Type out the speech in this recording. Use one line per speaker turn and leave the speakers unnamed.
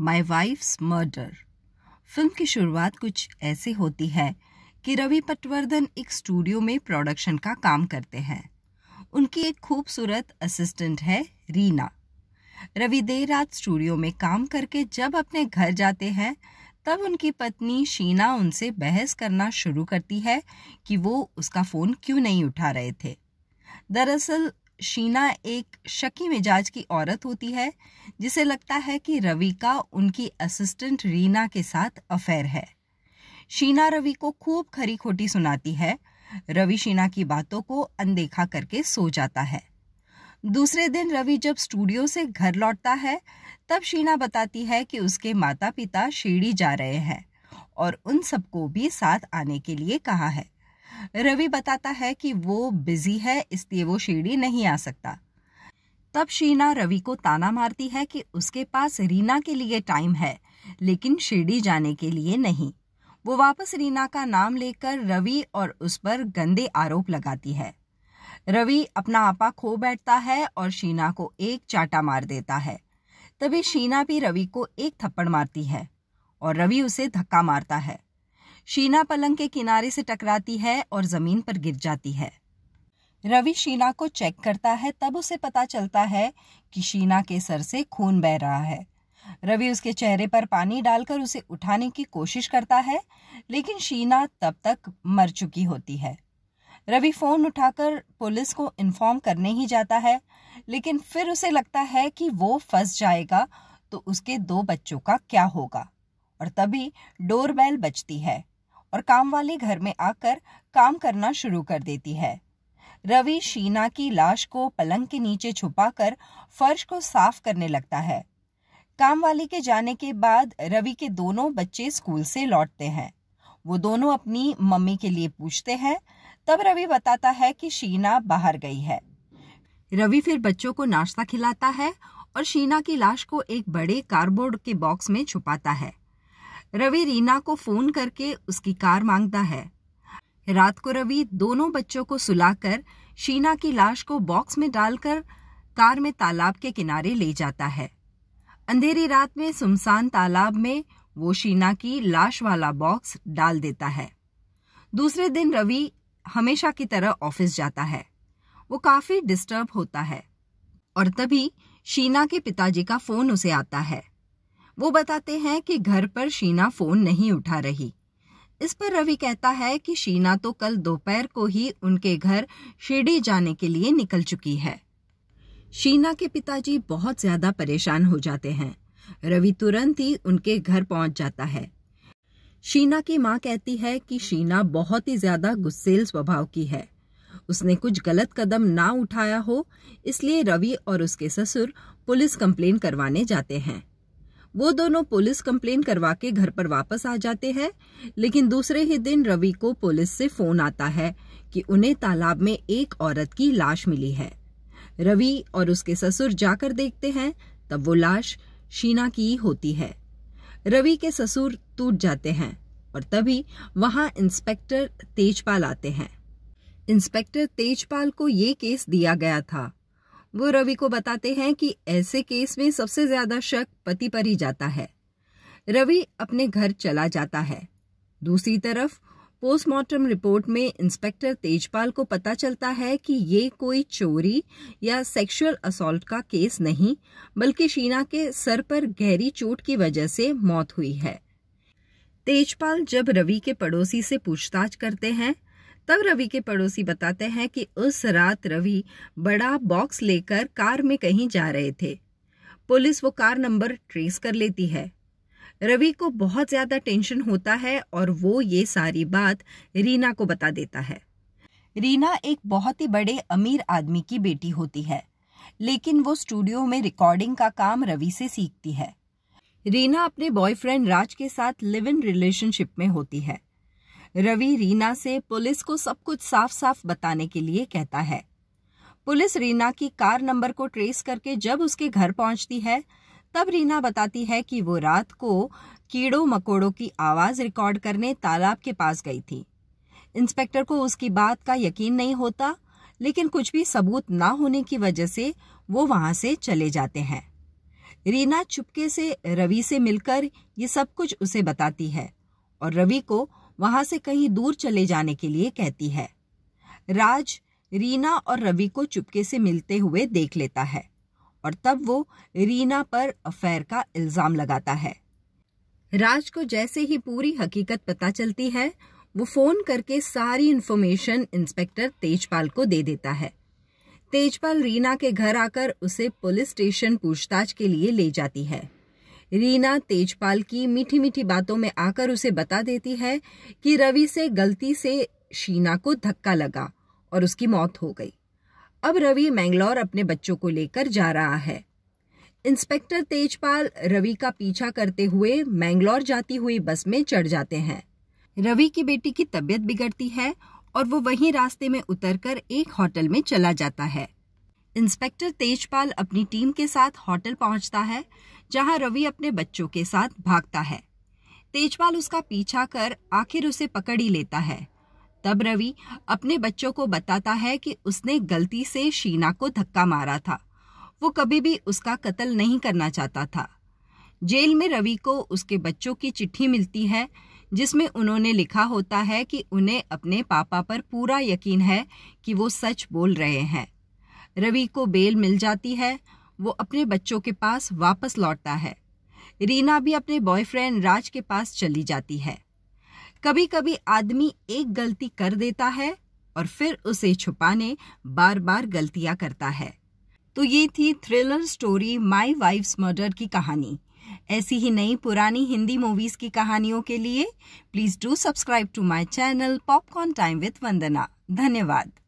माई wife's murder film की शुरुआत कुछ ऐसे होती है कि रवि पटवर्धन एक स्टूडियो में प्रोडक्शन का काम करते हैं उनकी एक खूबसूरत असिस्टेंट है रीना रवि देर रात स्टूडियो में काम करके जब अपने घर जाते हैं तब उनकी पत्नी शीना उनसे बहस करना शुरू करती है कि वो उसका फ़ोन क्यों नहीं उठा रहे थे दरअसल शीना एक शकी मिजाज की औरत होती है जिसे लगता है कि रवि का उनकी असिस्टेंट रीना के साथ अफेयर है शीना रवि को खूब खरी खोटी सुनाती है रवि शीना की बातों को अनदेखा करके सो जाता है दूसरे दिन रवि जब स्टूडियो से घर लौटता है तब शीना बताती है कि उसके माता पिता शिरडी जा रहे हैं और उन सबको भी साथ आने के लिए कहा है रवि बताता है कि वो बिजी है इसलिए वो शिरडी नहीं आ सकता तब शीना रवि को ताना मारती है कि उसके पास रीना के लिए टाइम है लेकिन शिरडी जाने के लिए नहीं वो वापस रीना का नाम लेकर रवि और उस पर गंदे आरोप लगाती है रवि अपना आपा खो बैठता है और शीना को एक चाटा मार देता है तभी शीना भी रवि को एक थप्पड़ मारती है और रवि उसे धक्का मारता है शीना पलंग के किनारे से टकराती है और जमीन पर गिर जाती है रवि शीना को चेक करता है तब उसे पता चलता है कि शीना के सर से खून बह रहा है रवि उसके चेहरे पर पानी डालकर उसे उठाने की कोशिश करता है लेकिन शीना तब तक मर चुकी होती है रवि फोन उठाकर पुलिस को इन्फॉर्म करने ही जाता है लेकिन फिर उसे लगता है कि वो फंस जाएगा तो उसके दो बच्चों का क्या होगा और तभी डोरबेल बजती है और काम वाले घर में आकर काम करना शुरू कर देती है रवि शीना की लाश को पलंग के नीचे छुपाकर फर्श को साफ करने लगता है काम वाली के जाने के बाद रवि के दोनों बच्चे स्कूल से लौटते हैं वो दोनों अपनी मम्मी के लिए पूछते हैं तब रवि बताता है कि शीना बाहर गई है रवि फिर बच्चों को नाश्ता खिलाता है और शीना की लाश को एक बड़े कार्डबोर्ड के बॉक्स में छुपाता है रवि रीना को फोन करके उसकी कार मांगता है रात को रवि दोनों बच्चों को सुलाकर शीना की लाश को बॉक्स में डालकर कार में तालाब के किनारे ले जाता है अंधेरी रात में सुमसान तालाब में वो शीना की लाश वाला बॉक्स डाल देता है दूसरे दिन रवि हमेशा की तरह ऑफिस जाता है वो काफी डिस्टर्ब होता है और तभी शीना के पिताजी का फोन उसे आता है वो बताते हैं कि घर पर शीना फोन नहीं उठा रही इस पर रवि कहता है कि शीना तो कल दोपहर को ही उनके घर शिरडी जाने के लिए निकल चुकी है शीना के पिताजी बहुत ज्यादा परेशान हो जाते हैं रवि तुरंत ही उनके घर पहुंच जाता है शीना की माँ कहती है कि शीना बहुत ही ज्यादा गुस्सेल स्वभाव की है उसने कुछ गलत कदम ना उठाया हो इसलिए रवि और उसके ससुर पुलिस कंप्लेन करवाने जाते हैं वो दोनों पुलिस कंप्लेन करवा के घर पर वापस आ जाते हैं लेकिन दूसरे ही दिन रवि को पुलिस से फोन आता है कि उन्हें तालाब में एक औरत की लाश मिली है रवि और उसके ससुर जाकर देखते हैं तब वो लाश शीना की होती है रवि के ससुर टूट जाते हैं और तभी वहां इंस्पेक्टर तेजपाल आते हैं इंस्पेक्टर तेजपाल को ये केस दिया गया था वो रवि को बताते हैं कि ऐसे केस में सबसे ज्यादा शक पति पर ही जाता है रवि अपने घर चला जाता है दूसरी तरफ पोस्टमार्टम रिपोर्ट में इंस्पेक्टर तेजपाल को पता चलता है कि ये कोई चोरी या सेक्सुअल असॉल्ट का केस नहीं बल्कि शीना के सर पर गहरी चोट की वजह से मौत हुई है तेजपाल जब रवि के पड़ोसी से पूछताछ करते हैं तब रवि के पड़ोसी बताते हैं कि उस रात रवि बड़ा बॉक्स लेकर कार में कहीं जा रहे थे पुलिस वो कार नंबर ट्रेस कर लेती है रवि को बहुत ज़्यादा टेंशन होता है और वो ये सारी बात रीना को बता देता है रीना एक बहुत ही बड़े अमीर आदमी की बेटी होती है लेकिन वो स्टूडियो में रिकॉर्डिंग का काम रवि से सीखती है रीना अपने बॉयफ्रेंड राज के साथ लिव इन रिलेशनशिप में होती है रवि रीना से पुलिस को सब कुछ साफ साफ बताने के लिए कहता है पुलिस रीना की कार नंबर को ट्रेस करके जब उसके घर पहुंचती है तब रीना बताती है कि वो रात को कीड़ों मकोड़ों की आवाज रिकॉर्ड करने तालाब के पास गई थी इंस्पेक्टर को उसकी बात का यकीन नहीं होता लेकिन कुछ भी सबूत ना होने की वजह से वो वहां से चले जाते हैं रीना चुपके से रवि से मिलकर ये सब कुछ उसे बताती है और रवि को वहां से कहीं दूर चले जाने के लिए कहती है राज रीना और रवि को चुपके से मिलते हुए देख लेता है और तब वो रीना पर अफेयर का इल्जाम लगाता है राज को जैसे ही पूरी हकीकत पता चलती है वो फोन करके सारी इन्फॉर्मेशन इंस्पेक्टर तेजपाल को दे देता है तेजपाल रीना के घर आकर उसे पुलिस स्टेशन पूछताछ के लिए ले जाती है रीना तेजपाल की मीठी मीठी बातों में आकर उसे बता देती है कि रवि से गलती से शीना को धक्का लगा और उसकी मौत हो गई अब रवि मैंगलोर अपने बच्चों को लेकर जा रहा है इंस्पेक्टर तेजपाल रवि का पीछा करते हुए मैंगलोर जाती हुई बस में चढ़ जाते हैं रवि की बेटी की तबीयत बिगड़ती है और वो वहीं रास्ते में उतरकर एक होटल में चला जाता है इंस्पेक्टर तेजपाल अपनी टीम के साथ होटल पहुंचता है जहां रवि अपने बच्चों के साथ भागता है तेजपाल उसका पीछा कर आखिर उसे पकड़ ही लेता है तब रवि अपने बच्चों को बताता है कि उसने गलती से शीना को धक्का मारा था वो कभी भी उसका कत्ल नहीं करना चाहता था जेल में रवि को उसके बच्चों की चिट्ठी मिलती है जिसमें उन्होंने लिखा होता है कि उन्हें अपने पापा पर पूरा यकीन है कि वो सच बोल रहे हैं रवि को बेल मिल जाती है वो अपने बच्चों के पास वापस लौटता है रीना भी अपने बॉयफ्रेंड राज के पास चली जाती है कभी कभी आदमी एक गलती कर देता है और फिर उसे छुपाने बार बार गलतियां करता है तो ये थी thriller story my wife's murder की कहानी ऐसी ही नई पुरानी हिंदी मूवीज की कहानियों के लिए please do subscribe to my channel popcorn time with Vandana धन्यवाद